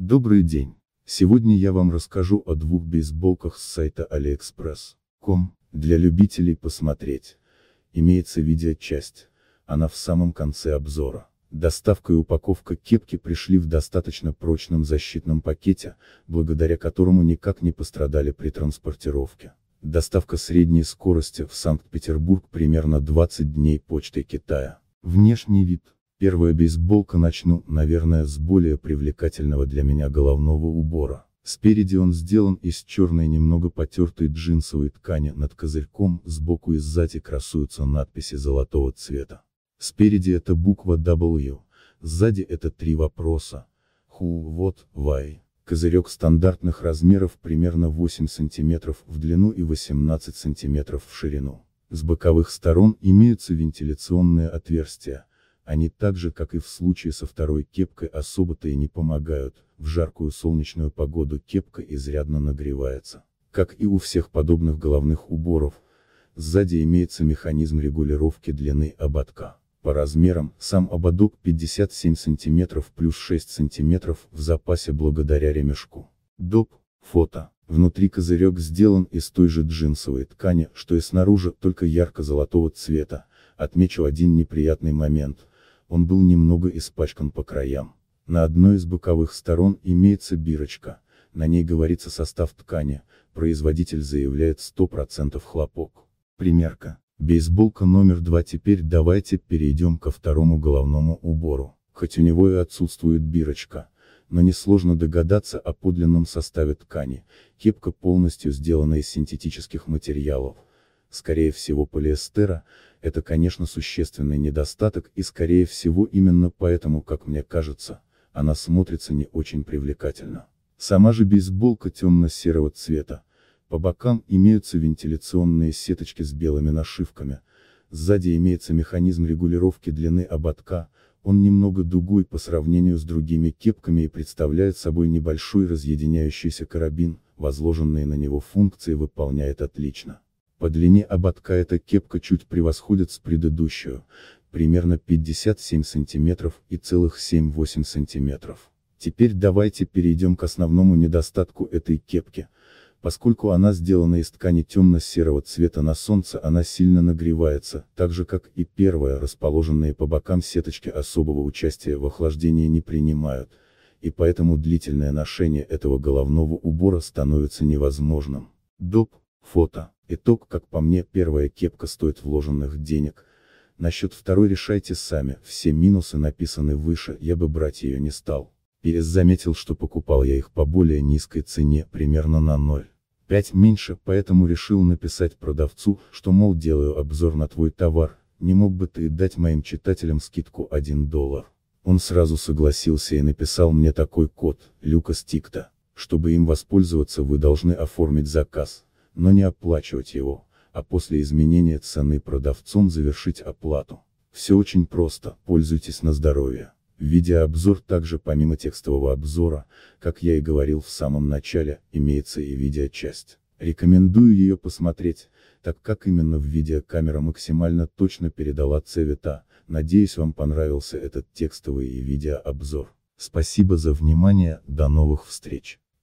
Добрый день. Сегодня я вам расскажу о двух бейсболках с сайта AliExpress.com, для любителей посмотреть. Имеется видеочасть, она в самом конце обзора. Доставка и упаковка кепки пришли в достаточно прочном защитном пакете, благодаря которому никак не пострадали при транспортировке. Доставка средней скорости в Санкт-Петербург примерно 20 дней почтой Китая. Внешний вид. Первая бейсболка начну, наверное, с более привлекательного для меня головного убора. Спереди он сделан из черной немного потертой джинсовой ткани над козырьком, сбоку и сзади красуются надписи золотого цвета. Спереди это буква W, сзади это три вопроса. Ху вот вай. Козырек стандартных размеров примерно 8 см в длину и 18 см в ширину. С боковых сторон имеются вентиляционные отверстия они так же, как и в случае со второй кепкой, особо-то и не помогают, в жаркую солнечную погоду кепка изрядно нагревается. Как и у всех подобных головных уборов, сзади имеется механизм регулировки длины ободка. По размерам, сам ободок 57 см плюс 6 см в запасе благодаря ремешку. Доп. Фото. Внутри козырек сделан из той же джинсовой ткани, что и снаружи, только ярко-золотого цвета. Отмечу один неприятный момент он был немного испачкан по краям. На одной из боковых сторон имеется бирочка, на ней говорится состав ткани, производитель заявляет 100% хлопок. Примерка. Бейсболка номер два теперь давайте перейдем ко второму головному убору. Хоть у него и отсутствует бирочка, но несложно догадаться о подлинном составе ткани, кепка полностью сделана из синтетических материалов скорее всего полиэстера, это конечно существенный недостаток и скорее всего именно поэтому, как мне кажется, она смотрится не очень привлекательно. Сама же бейсболка темно-серого цвета, по бокам имеются вентиляционные сеточки с белыми нашивками, сзади имеется механизм регулировки длины ободка, он немного дугой по сравнению с другими кепками и представляет собой небольшой разъединяющийся карабин, возложенные на него функции выполняет отлично. По длине ободка эта кепка чуть превосходит с предыдущую, примерно 57 сантиметров и целых 7-8 сантиметров. Теперь давайте перейдем к основному недостатку этой кепки. Поскольку она сделана из ткани темно-серого цвета на солнце она сильно нагревается, так же как и первая, расположенные по бокам сеточки особого участия в охлаждении не принимают, и поэтому длительное ношение этого головного убора становится невозможным. Доп. Фото. Итог, как по мне, первая кепка стоит вложенных денег. Насчет второй решайте сами, все минусы написаны выше, я бы брать ее не стал. Перес заметил, что покупал я их по более низкой цене, примерно на 0,5 меньше, поэтому решил написать продавцу, что мол делаю обзор на твой товар, не мог бы ты дать моим читателям скидку 1 доллар. Он сразу согласился и написал мне такой код, Люка Стикта. Чтобы им воспользоваться вы должны оформить заказ но не оплачивать его, а после изменения цены продавцом завершить оплату. Все очень просто, пользуйтесь на здоровье. Видеообзор также помимо текстового обзора, как я и говорил в самом начале, имеется и видеочасть. Рекомендую ее посмотреть, так как именно в видеокамера максимально точно передала цвета, надеюсь вам понравился этот текстовый и видеообзор. Спасибо за внимание, до новых встреч.